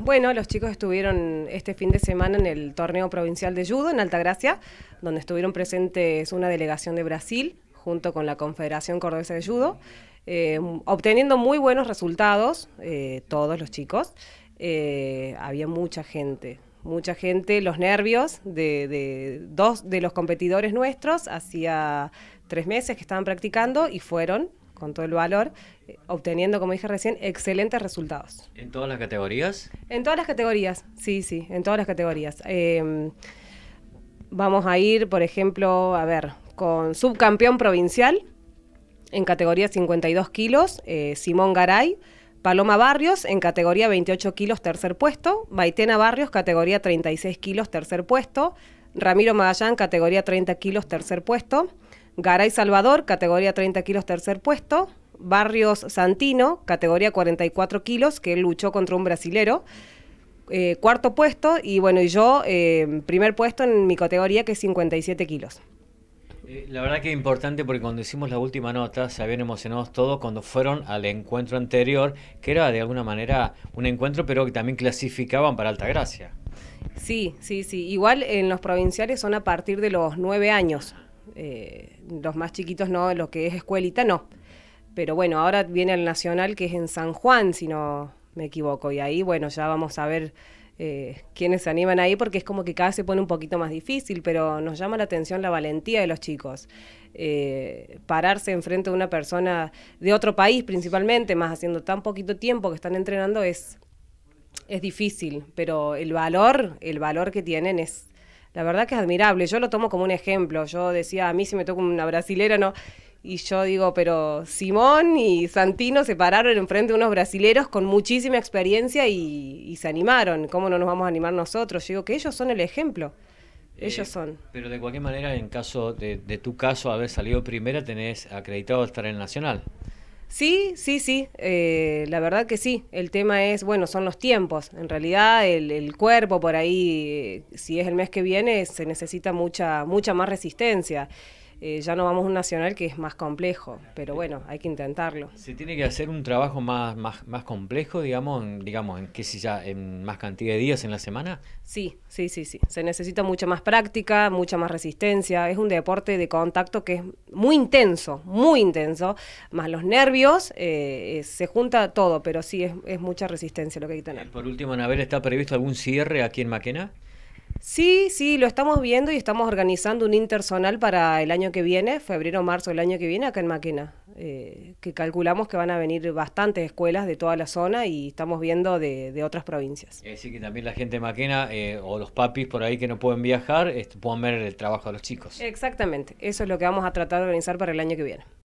Bueno, los chicos estuvieron este fin de semana en el torneo provincial de judo en Altagracia, donde estuvieron presentes una delegación de Brasil junto con la Confederación Cordobesa de Judo, eh, obteniendo muy buenos resultados eh, todos los chicos. Eh, había mucha gente, mucha gente, los nervios de, de dos de los competidores nuestros, hacía tres meses que estaban practicando y fueron con todo el valor, eh, obteniendo, como dije recién, excelentes resultados. ¿En todas las categorías? En todas las categorías, sí, sí, en todas las categorías. Eh, vamos a ir, por ejemplo, a ver, con subcampeón provincial en categoría 52 kilos, eh, Simón Garay. Paloma Barrios en categoría 28 kilos, tercer puesto. Baitena Barrios, categoría 36 kilos, tercer puesto. Ramiro Magallán, categoría 30 kilos, tercer puesto. Garay Salvador, categoría 30 kilos, tercer puesto. Barrios Santino, categoría 44 kilos, que luchó contra un brasilero. Eh, cuarto puesto y bueno, y yo eh, primer puesto en mi categoría que es 57 kilos. Eh, la verdad que es importante porque cuando hicimos la última nota se habían emocionado todos cuando fueron al encuentro anterior, que era de alguna manera un encuentro pero que también clasificaban para Altagracia. Sí, sí, sí. Igual en los provinciales son a partir de los nueve años. Eh, los más chiquitos no, lo que es escuelita no. Pero bueno, ahora viene el Nacional que es en San Juan, si no me equivoco. Y ahí, bueno, ya vamos a ver eh, quiénes se animan ahí porque es como que cada vez se pone un poquito más difícil, pero nos llama la atención la valentía de los chicos. Eh, pararse enfrente de una persona de otro país principalmente, más haciendo tan poquito tiempo que están entrenando es, es difícil, pero el valor, el valor que tienen es la verdad que es admirable. Yo lo tomo como un ejemplo. Yo decía, a mí si me toca una brasilera, no. Y yo digo, pero Simón y Santino se pararon enfrente de unos brasileros con muchísima experiencia y, se animaron. ¿Cómo no nos vamos a animar nosotros? Yo digo que ellos son el ejemplo. Eh, ellos son. Pero de cualquier manera, en caso de, de, tu caso, haber salido primera, tenés acreditado estar en Nacional. Sí, sí, sí, eh, la verdad que sí. El tema es, bueno, son los tiempos. En realidad, el, el cuerpo por ahí, eh, si es el mes que viene, se necesita mucha, mucha más resistencia. Eh, ya no vamos a un nacional que es más complejo, pero bueno, hay que intentarlo. Se tiene que hacer un trabajo más, más, más complejo, digamos, en, digamos, en si ya, en más cantidad de días en la semana. Sí, sí, sí, sí. Se necesita mucha más práctica, mucha más resistencia. Es un deporte de contacto que es muy intenso, muy intenso, más los nervios, eh, eh, se junta todo, pero sí es, es mucha resistencia lo que hay que tener. Por último, Anabel, ¿está previsto algún cierre aquí en Maquena? Sí, sí, lo estamos viendo y estamos organizando un intersonal para el año que viene, febrero marzo del año que viene, acá en Maquena, eh, que calculamos que van a venir bastantes escuelas de toda la zona y estamos viendo de, otras provincias. Es decir, que también la gente de Maquena eh, o los papis por ahí que no pueden viajar, este, puedan ver el trabajo de los chicos. Exactamente, eso es lo que vamos a tratar de organizar para el año que viene.